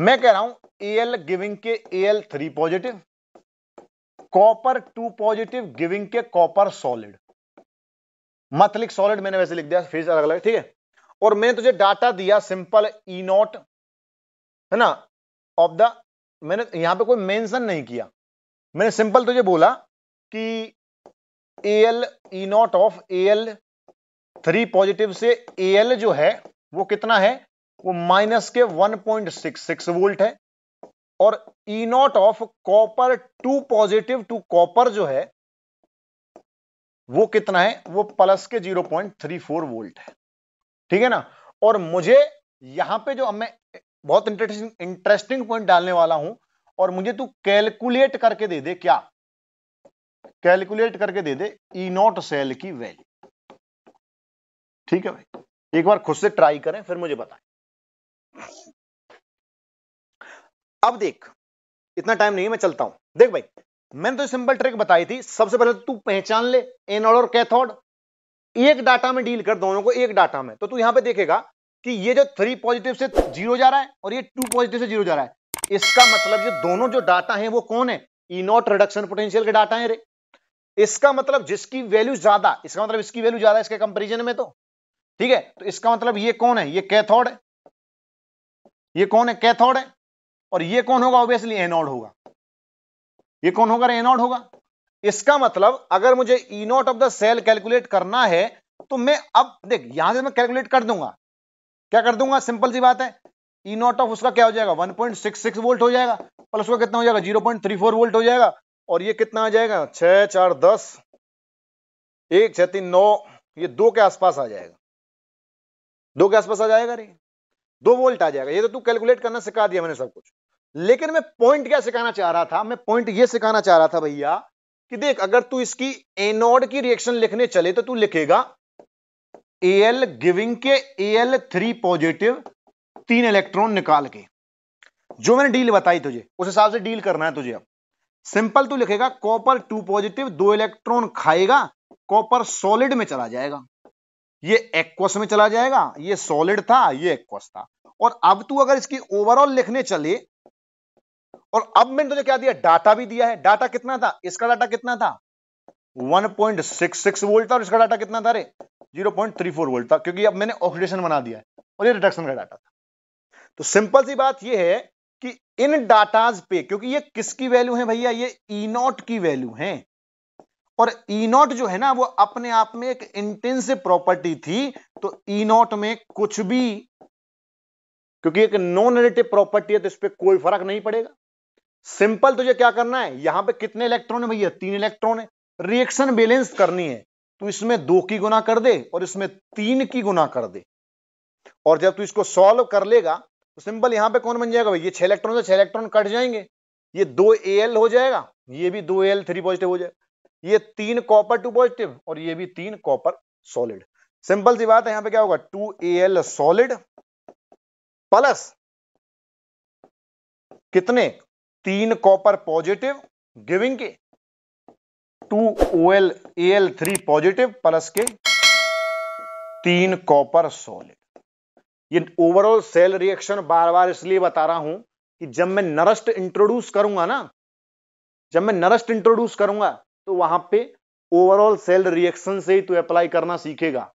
मैं कह रहा हूं एल गिविंग के L three positive copper two positive giving के कॉपर सॉलिड मतलब सॉलिड मैंने वैसे लिख दिया फिर अलग अलग ठीक है और मैंने तुझे डाटा दिया सिंपल ई नॉट है ना ऑफ द मैंने यहां पे कोई मेंशन नहीं किया मैंने सिंपल तुझे बोला कि A L E naught of A L three positive से ए एल जो है वो कितना है माइनस के 1.66 वोल्ट है और E e naught of copper two positive to copper जो है वो कितना है वो प्लस के 0.34 वोल्ट है ठीक है ना और मुझे यहां पे जो मैं बहुत इंटरेस्टिंग इंटरेस्टिंग पॉइंट डालने वाला हूं और मुझे तू कैलकुलेट करके दे दे क्या कैलकुलेट करके दे दे ई e नॉट सेल की वैल्यू ठीक है भाई एक बार खुद से ट्राई करें फिर मुझे बताएं अब देख इतना टाइम नहीं है मैं चलता हूं देख भाई मैंने तो सिंपल ट्रिक बताई थी सबसे पहले तो तू पहचान ले एनोड और कैथोड एक डाटा में डील कर दोनों को एक डाटा में तो तू यहां पे देखेगा कि ये जो थ्री पॉजिटिव से जीरो जा रहा है और ये टू पॉजिटिव से जीरो जा रहा है इसका मतलब ये दोनों जो डाटा है वो कौन है इनोट रिडक्शन पोटेंशियल के डाटा है रे इसका मतलब जिसकी वैल्यू ज्यादा इसका मतलब इसकी वैल्यू ज्यादा इसके कंपेरिजन में तो ठीक है तो इसका मतलब ये कौन है ये कैथोड है ये कौन है कैथोड है और ये कौन होगा ऑब्वियसली एनोड होगा ये कौन होगा एनोड होगा इसका मतलब अगर मुझे E naught of the cell calculate करना है तो मैं अब देख यहां से मैं कैलकुलेट कर दूंगा क्या कर दूंगा सिंपल सी बात है ई नॉट ऑफ उसका क्या हो जाएगा 1.66 वोल्ट हो जाएगा प्लस उसका कितना हो जाएगा 0.34 वोल्ट हो जाएगा और ये कितना आ जाएगा छह चार दस एक छह तीन नौ ये दो के आसपास आ जाएगा दो के आसपास आ जाएगा रे दो वोल्ट आ जाएगा ये तो तू कैलकुलेट करना सिखा दिया मैंने सब कुछ लेकिन मैं पॉइंट क्या सिखाना चाह रहा था मैं पॉइंट ये सिखाना चाह रहा था भैया कि देख अगर तू इसकी एनोड की रिएक्शन लिखने चले तो तू लिखेगा ए एल गिविंग के ए एल थ्री पॉजिटिव तीन इलेक्ट्रॉन निकाल के जो मैंने डील बताई तुझे उस हिसाब से डील करना है तुझे अब सिंपल तू लिखेगा कॉपर टू पॉजिटिव दो इलेक्ट्रॉन खाएगा कॉपर सॉलिड में चला जाएगा ये एक्वस में चला जाएगा ये सॉलिड था ये एक्वस था और अब तू अगर इसकी ओवरऑल लिखने चले और अब मैंने तुझे क्या दिया डाटा भी दिया है डाटा कितना था इसका डाटा कितना था 1.66 वोल्ट था और इसका डाटा कितना था रे 0.34 वोल्ट था क्योंकि अब मैंने ऑक्सीडेशन बना दिया है और ये रिडक्शन का डाटा था तो सिंपल सी बात ये है कि इन डाटाज पे क्योंकि ये किसकी वैल्यू है भैया ये ई e नॉट की वैल्यू है और E नॉट जो है ना वो अपने आप में एक इंटेंसिव प्रॉपर्टी थी तो ई नॉट में कुछ भी क्योंकि एक नॉन रिलेटिव प्रॉपर्टी है तो इस पर कोई फर्क नहीं पड़ेगा सिंपल तुझे क्या करना है यहां पे कितने इलेक्ट्रॉन है भैया तीन इलेक्ट्रॉन है रिएक्शन बैलेंस करनी है तो इसमें दो की गुना कर दे और इसमें तीन की गुना कर दे और जब तू इसको सॉल्व कर लेगा तो सिंपल यहां पे कौन बन जाएगा भाई ये छह इलेक्ट्रॉन से छह इलेक्ट्रॉन कट जाएंगे ये दो ए हो जाएगा ये भी दो एल थ्री पॉजिटिव हो जाएगा ये तीन कॉपर टू पॉजिटिव और ये भी तीन कॉपर सॉलिड सिंपल सी बात है यहां पे क्या होगा two A L solid plus कितने तीन कॉपर पॉजिटिव गिविंग के two O L A L three positive plus के तीन कॉपर सॉलिड ये ओवरऑल सेल रिएक्शन बार बार इसलिए बता रहा हूं कि जब मैं नरस्ट इंट्रोड्यूस करूंगा ना जब मैं नरस्ट इंट्रोड्यूस करूंगा तो वहां पे ओवरऑल सेल रिएक्शन से ही तू अप्लाई करना सीखेगा